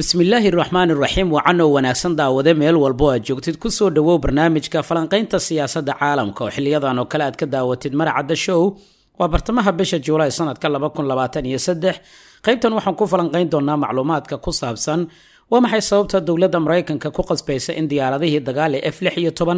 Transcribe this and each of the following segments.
bismillaahi raxmaan raxiim wacanoo wanaagsan daawade meel walbo aad joogtid ku soo dhowow barnaamijka falanqaynta siyaasadda caalamka oo xiliyadan oo kale aad ka daawatid maracadda show waa bartamaha bisha juulaay sanadka qaybtan waxaan ku falanqayn doonaa macluumaadka ku saabsan waa maxay sababta dowladda maraykanka ku qasbaysa in diyaaradihii dagaal ee f oo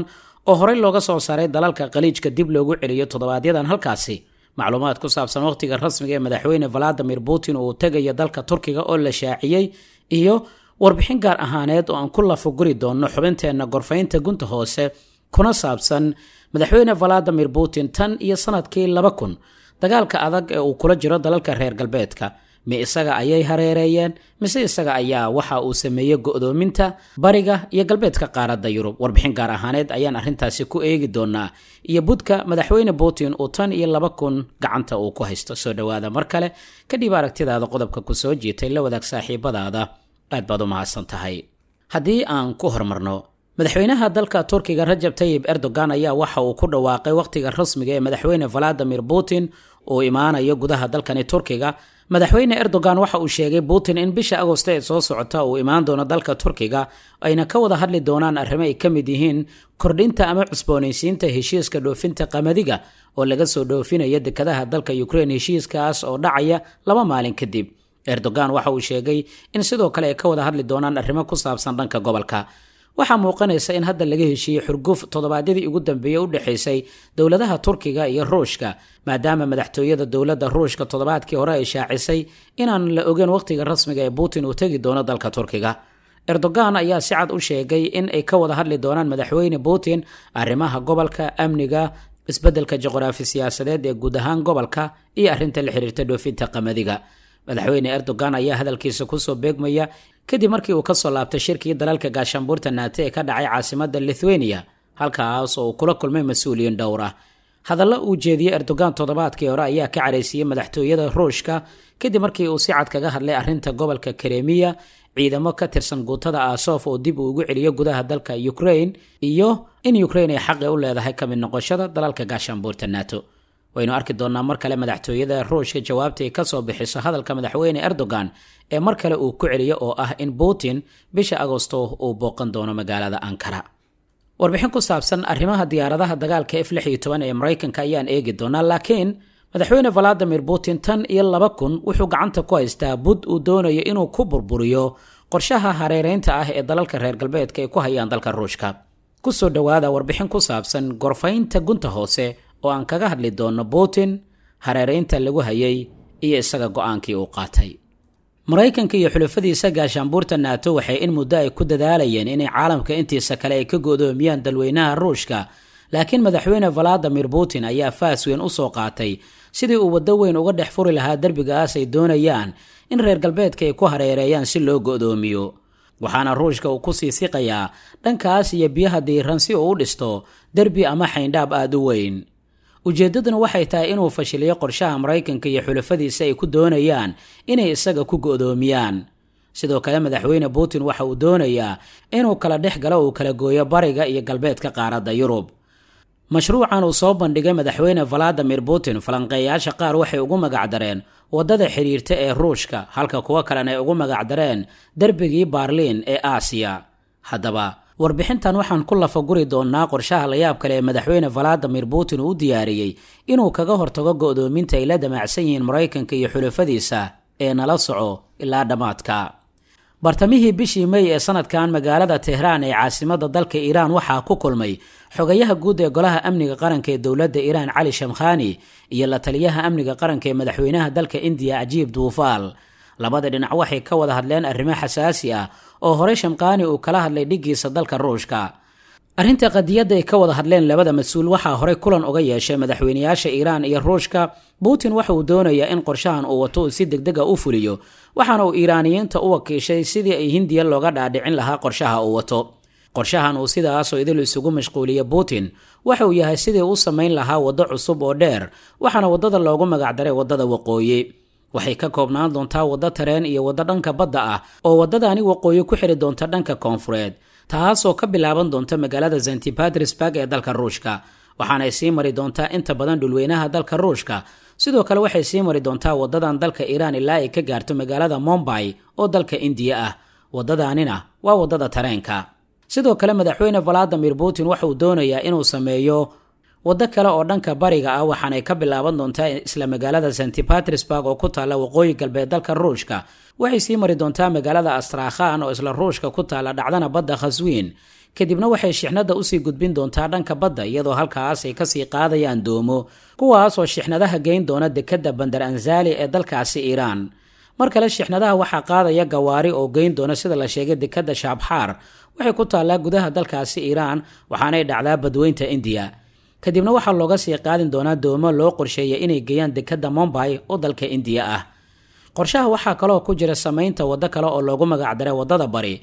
horey looga soo saaray dalalka qaliijka dib loogu celiyo toddobaadyadan halkaasi macluumaad ku saabsan wakhtiga rasmiga ee madaxweyne valadimir putin uu tegayo dalka turkiga oo la shaaciyey iyo warbixin gaar ahaaneed oo aan ku lafoguri doonno xubinteenna gorfaynta gunta hoose kuna saabsan madaxweyne valadimir putin tan iyo sanadkii laba kun dagaalka adag ee uu kula jiro dalalka reer galbeedka mi isaga ayay hareereeyeen mise isaga ayaa waxa uu sameeyey go-doominta bariga iyo galbeedka qaaradda yurub warbixin gaar ahaaneed ayaan arrintaasi ku eegi doonaa iyo budka madaxweyne putin uu tan iyo laba kun gacanta uu ku haysto soo dhowaada mar kale kadib aragtidaada qodobka ku soo jiitay la wadaag saaxiibadaada aad baad u mahadsan tahay haddii aan ku hormarno madaxweynaha dalka turkiga rajab tayib erdogan ayaa waxa uu ku dhawaaqay wakhtiga rasmiga ee madaxweyne valadimir putin uu imaanayo gudaha dalkani turkiga madaxweyne erdogan waxa uu sheegay putin in bisha agoste ee soo socota uu imaan doono dalka turkiga ayna ka wada hadli doonaan arrimo ay ka mid yihiin kordhinta ama cusboonaysiinta heshiiska dhoofinta qamadiga oo laga soo dhoofinayo dekadaha dalka ukrein heshiiskaas oo dhacaya laba maalin kadib erdogan waxa uu sheegay in sidoo kale ay ka wada hadli doonaan arrimo ku saabsan dhanka gobolka waxaa muuqanaysa in hadda laga heshiiyey xurguf toddobaadyadii ugu dambeeyey u dhexaysay dowladaha turkiga iyo ruushka maadaama madaxtooyada dowladda ruushka toddobaadkii hore ay shaacisay inaan la ogeyn wakhtiga rasmiga ee putin uu tegi doono dalka turkiga erdogan ayaa si cad u sheegay in ay ka wada hadli doonaan madaxweyne putin arrimaha gobolka amniga isbeddelka juqraafi siyaasadeed ee guud ahaan gobolka iyo arrinta la xiriirta dhoofinta qamadiga madaxweyne erdogan ayaa hadalkiisa kusoo beegmaya kadib markii uu kasoo laabtay shirkii dalalka gaashaanbuurta naate ee ka dhacay caasimada lithuania halkaas oo uu kula kulmay mas-uuliyiin dhowr ah hadallo uu jeediyey erdogan toddobaadkii hore ayaa ka caraysiiyey madaxtooyada ruushka kadib markii uu si cad kaga hadlay arrinta gobolka karemiya ciidamo ka tirsan guutada asof oo dib uu ugu celiyo gudaha dalka ukrain iyo in ukrain ay xaqi u leedahay kamid noqoshada dalalka gaashaanbuurta nato waynu arki doonaa mar kale madaxtooyada ruushka jawaabtay ka soo bixiso hadalka madaxweyne erdogan ee mar kale uu ku celiyo oo ah in putin bisha agosto uu booqan doono magaalada ankara warbixin ku saabsan arrimaha diyaaradaha dagaalka f ee maraykanka ayaan eegi doonaa laakiin madaxweyne valadimir putin tan iyo laba kun wuxuu gacanta ku haystaa bud uu doonayo inuu ku burburiyo qorshaha hareereynta ah ee dalalka reer galbeedka ay ku hayaan dalka ruushka kusoo dhawaada warbixin ku saabsan gorfaynta gunta hoose oo aan kaga hadli doonno putin hareeraynta lagu hayay iyo isaga go'aankii uu qaatay maraykanka iyo xulafadiisa gaashaanbuurta naato waxay in muddo ay ku dadaalayeen inay caalamka intiisa kale ay ka goodoomiyaan dalweynaha ruushka laakiin madaxweyne valadimir putin ayaa faas weyn u soo qaatay sidii uu waddo weyn uga dhex furi lahaa derbigaas ay doonayaan in reer galbeedka ay ku hareereeyaan si loo go-doomiyo waxaana ruushka uu ku sii siqayaa dhankaas iyo biyaha diiran si uu u dhisto derbi ama xayndhaab aad u weyn ujeeddaduna waxay tahay inuu fashiliyo qorshaha maraykanka iyo xulafadiisa ay ku doonayaan inay isaga ku go'doomiyaan sidoo kale madaxweyne putin waxa uu doonayaa inuu kala dhex galo uu kala gooyo bariga iyo galbeedka qaaradda yurub mashruucan uu soo bandhigay madaxweyne valadimir putin falanqeeyaasha qaar waxay ugu magacdareen waddada xidhiirta ee ruushka halka kuwo kalena ay ugu magacdareen derbigii baarliin ee aasiya haddaba warbixintan waxaan ku lafaguri doonnaa qorshaha layaab kale ee madaxweyne valadimir putin uu diyaariyey inuu kaga hortago go'doominta ay la damacsan yihiin maraykanka iyo xulafadiisa ee nala soco ilaa dhammaadka bartamihii bishii mey ee sanadkan magaalada tehraan ee caasimadda dalka iiraan waxaa ku kulmay xogayaha guud ee golaha amniga qaranka ee dowladda iiraan cali shamkhani iyo la taliyaha amniga qaranka ee madaxweynaha dalka indiya ajiib duufaal labada dhinac waxay ka wada hadleen arrimo xasaasi ah oo horey shamkaani uu kala hadlay dhiggiisa dalka ruushka arrinta qadiyadda ay ka wada hadleen labada mas-uul waxaa horey kulan uga yeeshay madaxweynayaasha iiraan iyo ruushka putin waxa uu doonayaa in qorshahan uu wato uu si degdega ah u fuliyo waxaana uu iiraaniyiinta u wakiishay sidii ay hindiya looga dhaadhicin lahaa qorshaha uu wato qorshahan uu sidaasoo idil isugu mashquuliya putin waxa uu yahay sidii u samayn lahaa waddo cusub oo dheer waxaana waddada loogu magacdaray waddada waqooyi waxay ka koobnaan doontaa waddo tareen iyo waddo dhanka badda ah oo waddadani waqooyi ku xidhi doonta dhanka koonfureed taasoo ka bilaaban doonta magaalada zantipadrisburg ee dalka ruushka waxaanay sii mari doontaa inta badan dhulweynaha dalka ruushka sidoo kale waxay sii mari doontaa waddadan dalka iiraan ilaa ay ka gaarto magaalada mumbai oo dalka indiya ah waddadaanina waa waddada tareenka sidoo kale madaxweyne valadimir putin waxa uu doonayaa inuu sameeyo waddo kale oo dhanka bariga ah waxaanay ka bilaaban doontaa isla magaalada santi batrisburg oo ku taalla waqooyi galbeed dalka ruushka waxay sii mari doontaa magaalada astrakhan oo isla ruushka ku taalla dhacdana badda khaswiin kadibna waxay shixnada usii gudbin doontaa dhanka badda iyadoo halkaasay kasii qaadayaan doomo kuwaas oo shixnadaha geyn doona dekedda bandar anzali ee dalkaasi iiraan mar kale shixnadaha waxaa qaadaya gawaari oo geyn doona sida la sheegay dekedda shaabxaar waxay ku taallaa gudaha dalkaasi iiraan waxaanay dhacdaa badweynta indiya kadibna waxaa looga sii qaadin doonaa doomo loo qorsheeya inay geeyaan dekedda mumbai oo dalka indiya ah qorshaha waxaa kaloo ku jira samaynta waddo kale oo loogu magacdaray waddada bari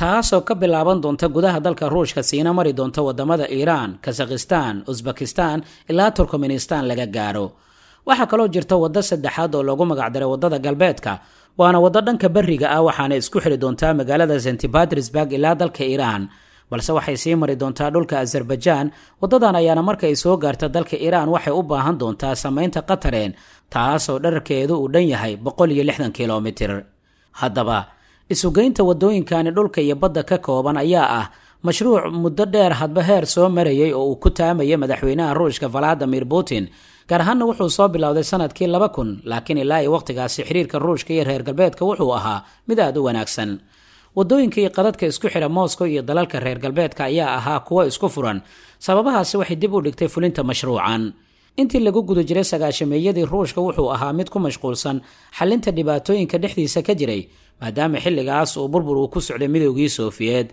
taasoo ka bilaaban doonta gudaha dalka ruushka siina mari doonta wadamada iiraan kasakhistaan usbakistan ilaa turkmenistan laga gaaro waxaa kaloo jirta waddo saddexaad oo loogu magacdaray waddada galbeedka waana waddo dhanka beriga ah waxaana isku xiri doontaa magaalada santi batrisburg ilaa dalka iiraan balse waxay sii mari doontaa dhulka azerbaijaan waddadan ayaana markay soo gaarta dalka iiraan waxay u baahan doontaa samaynta qatareen taasoo dherarkeedu uu dhan yahay boqol iyo lixdan kilomitir haddaba isugeynta waddooyinkani dhulka iyo badda ka kooban ayaa ah mashruuc muddo dheer hadba heer soo marayay oo uu ku taamaya madaxweynaha ruushka valadimir putin gaar ahaanna wuxuu soo bilowday sanadkii laba kun laakiin ilaa iyo wakhtigaasi xiriirka ruushka iyo reer galbeedka wuxuu ahaa mid aad u wanaagsan waddooyinkii iyo qadadka isku xidha mooska iyo dalalka reer galbeedka ayaa ahaa kuwo isku furan sababahaasi waxay dib u dhigtay fulinta mashruucan intii lagu guda jiray sagaashameeyadii ruushka wuxuu ahaa mid ku mashquulsan xalinta dhibaatooyinka dhexdiisa ka jiray maadaama xilligaas uu burbur uu ku socday midoogii sofiyeed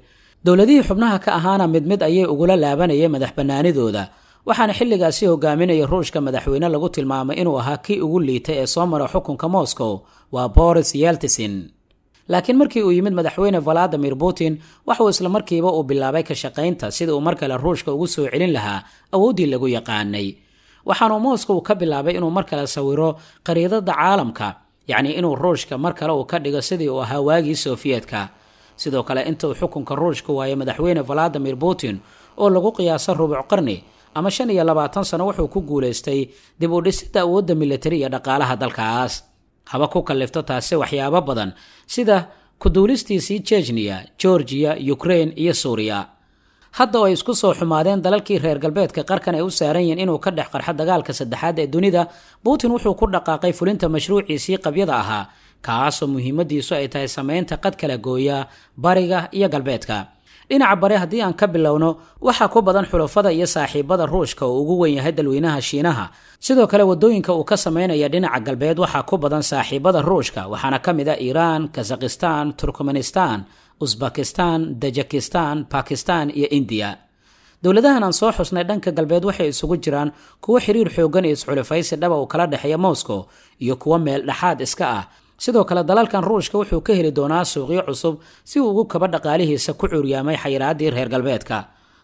dowladihii xubnaha ka ahaana mid mid ayay ugula laabanayay madax bannaanidooda waxaana xilligaasi hogaaminaya ruushka madaxweyne lagu tilmaamay inuu ahaa kii ugu liitay ee soo mara xukunka moscow waa boris yeltisin laakiin markii uu yimid madaxweyne valadimir putin waxauu islamarkiiba uu bilaabay ka shaqaynta sida uu mar kale ruushka ugu soo celin lahaa awooddii lagu yaqaanay waxaanuu mooskow ka bilaabay inuu mar kale sawiro khariidada caalamka yacnii inuu ruushka mar kale uu ka dhigo sidii uu ahaa waagii sofiyetka sidoo kale intauu xukunka ruushka waayo madaxweyne valadimir putin oo lagu qiyaaso rubuc qarni ama shan iyo labaatan sano wuxuu ku guulaystay dib u dhisida awoodda milatari iyo dhaqaalaha dalkaas haba ku kallifto taase waxyaabo badan sida kuduulistiisii jejniya georgiya yukrain iyo suuriya hadda oo ay isku soo xumaadeen dalalkii reer galbeedka qarkan ay u saaran yihiin inuu ka dhex qarxo dagaalka saddexaad ee dunida buutin wuxuu ku dhaqaaqay fulinta mashruuciisii qabyada ahaa kaasoo muhiimadiisu ay tahay samaynta qad kala gooya bariga iyo galbeedka dhinaca bare haddii aan ka bilowno waxaa ku badan xulufada iyo saaxiibada ruushka oo ugu weyn yahay dalweynaha shiinaha sidoo kale waddooyinka uu ka samaynaya dhinaca galbeed waxaa ku badan saaxiibada ruushka waxaana ka mid a ah iiraan kazakhistan turkmanistan usbakistan dajikistan bakistan iyo indiya dowladahan aan soo xusnay dhanka galbeed waxay isugu jiraan kuwo xiriir xooggan iyo isxulafaysi dhaba ah uu kala dhexeeya moscow iyo kuwo meel dhexaad iska ah sidoo kale dalalkan ruushka wuxuu ka heli doonaa suuqyo cusub si uu ugu kaba dhaqaalihiisa ku curyaamay xayiraaddii reer galbeedka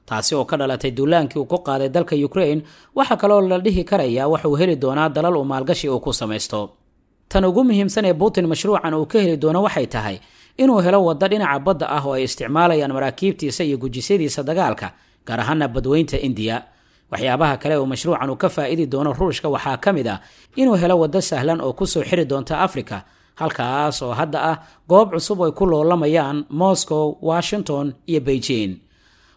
taasi oo ka dhalatay duulaankii uu ku qaaday dalka ukrain waxaa kaloo la dhihi karayaa waxa uu heli doonaa dalal uu maalgashi uu ku samaysto tan ugu muhiimsan ee putin mashruucan uu ka heli doono waxay tahay inuu helo waddo dhinaca badda ah oo ay isticmaalayaan maraakiibtiisa iyo gujisyadiisa dagaalka gaar ahaanna badweynta indiya waxyaabaha kale uu mashruucan uu ka faa'idi doono ruushka waxaa ka mid ah inuu helo waddo sahlan oo ku soo xiri doonta afrika halkaas oo hadda ah goob cusub ay ku loolamayaan moscow washington iyo beijing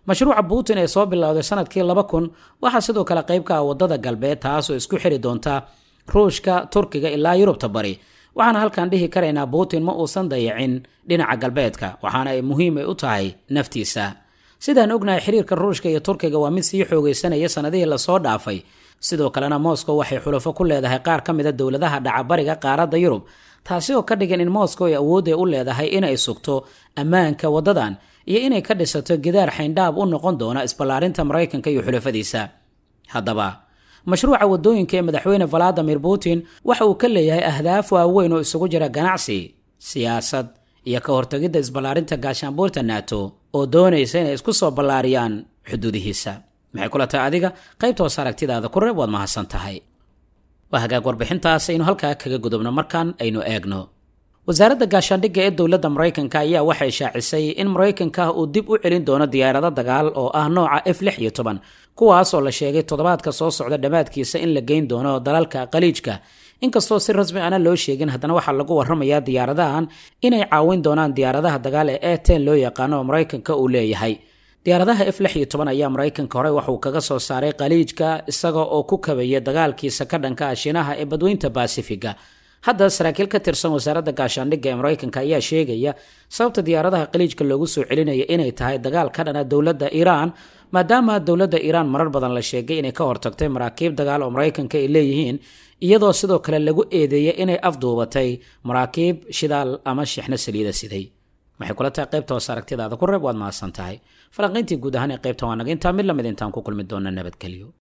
mashruuca putin ee soo bilowday sanadkii laba kun waxaa sidoo kale qayb ka ah waddada galbeed taasoo isku xiri doonta ruushka turkiga ilaa yurubta bari waxaan halkan dhihi karaynaa putin ma uusan dayacin dhinaca galbeedka waxaana ay muhiim ay u tahay naftiisa sidaan ognahay xiriirka ruushka iyo turkiga waa mid sii xoogaysanaya sannadihii lasoo dhaafay sidoo kalena moscow waxay xulafo ku leedahay qaar ka mida ah dowladaha bariga qaaradda yurub taasi oo ka dhigan in moscow ay awood ay u leedahay inay sugto ammaanka waddadan iyo inay ka dhisato gidaar xayndhaab u noqon doona isballaarinta maraykanka iyo xulafadiisa haddaba mashruuca waddooyinka ee madaxweyne valadimir putin waxa uu ka leeyahay ahdaaf waaweyn oo isugu jira ganacsi siyaasad iyo ka hortagidda isballaarinta gaashaanbuurta nato oo doonaysa inay isku soo ballaariyaan xuduudihiisa maxay kula tahay adiga qaybta aragtidaada ku reeb waad mahadsan tahay waa hagaag warbixintaas aynu halkaa kaga gudubno markaan aynu eegno wasaaradda gaashaandhigga ee dowladda maraykanka ayaa waxay shaacisay in maraykanka uu dib u celin doono diyaarado dagaal oo ah nooca f lix iyo toban kuwaasoo la sheegay toddobaadka soo socda dhammaadkiisa in la geyn doono dalalka qaliijka inkastoo si rasmi aana loo sheegin haddana waxaa lagu warramayaa diyaaradahan inay caawin doonaan diyaaradaha dagaal ee e ten loo yaqaano oo maraykanka uu leeyahay diyaaradaha f lix iyo toban ayaa maraykanka hore waxuu kaga soo saaray khaliijka isaga oo ku kabaya dagaalkiisa ka dhanka ah shiinaha ee badweynta baasifiga hadda saraakiil ka tirsan wasaaradda gaashaandhigga ee maraykanka ayaa sheegaya sababta diyaaradaha khaliijka loogu soo celinaya inay tahay dagaal ka dhana dowladda iiraan maadaama dowladda iiraan marar badan la sheegay inay ka hortagtay maraakiib dagaal oo maraykanka ay leeyihiin iyadoo sidoo kale lagu eedeeyay inay afduubatay maraakiib shidaal ama shixno saliida siday maxay kula tahay qaybta hoose aragtidaada ku reeb waad mahadsan tahay falanqayntii guud ahaan ee qaybta waa naga intaa mid lamid intaan ku kulmi doona nabadgelyo